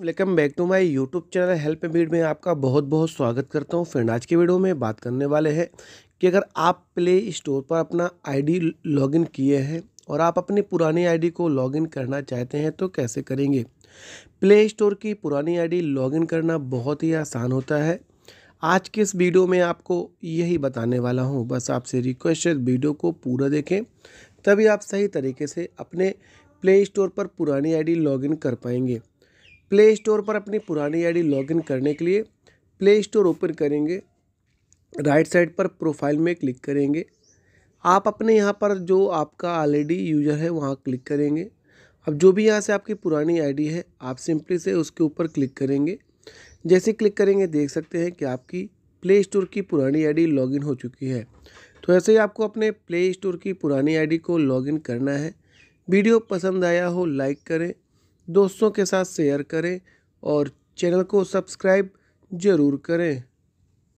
welcome back to my YouTube channel help बीड में आपका बहुत बहुत स्वागत करता हूं फ्रेंड आज के वीडियो में बात करने वाले हैं कि अगर आप प्ले स्टोर पर अपना आईडी लॉगिन किए हैं और आप अपनी पुरानी आईडी को लॉगिन करना चाहते हैं तो कैसे करेंगे प्ले स्टोर की पुरानी आईडी लॉगिन करना बहुत ही आसान होता है आज के इस वीडियो में आपको यही बताने वाला हूँ बस आपसे रिक्वेस्ट है वीडियो को पूरा देखें तभी आप सही तरीके से अपने प्ले स्टोर पर पुरानी आई लॉगिन कर पाएंगे प्ले स्टोर पर अपनी पुरानी आईडी लॉगिन करने के लिए प्ले स्टोर ओपन करेंगे राइट साइड पर प्रोफाइल में क्लिक करेंगे आप अपने यहाँ पर जो आपका ऑलरेडी यूज़र है वहाँ क्लिक करेंगे अब जो भी यहाँ से आपकी पुरानी आईडी है आप सिंपली से उसके ऊपर क्लिक करेंगे जैसे क्लिक करेंगे देख सकते हैं कि आपकी प्ले स्टोर की पुरानी आईडी लॉगिन हो चुकी है तो ऐसे ही आपको अपने प्ले स्टोर की पुरानी आईडी को लॉगिन करना है वीडियो पसंद आया हो लाइक करें दोस्तों के साथ शेयर करें और चैनल को सब्सक्राइब ज़रूर करें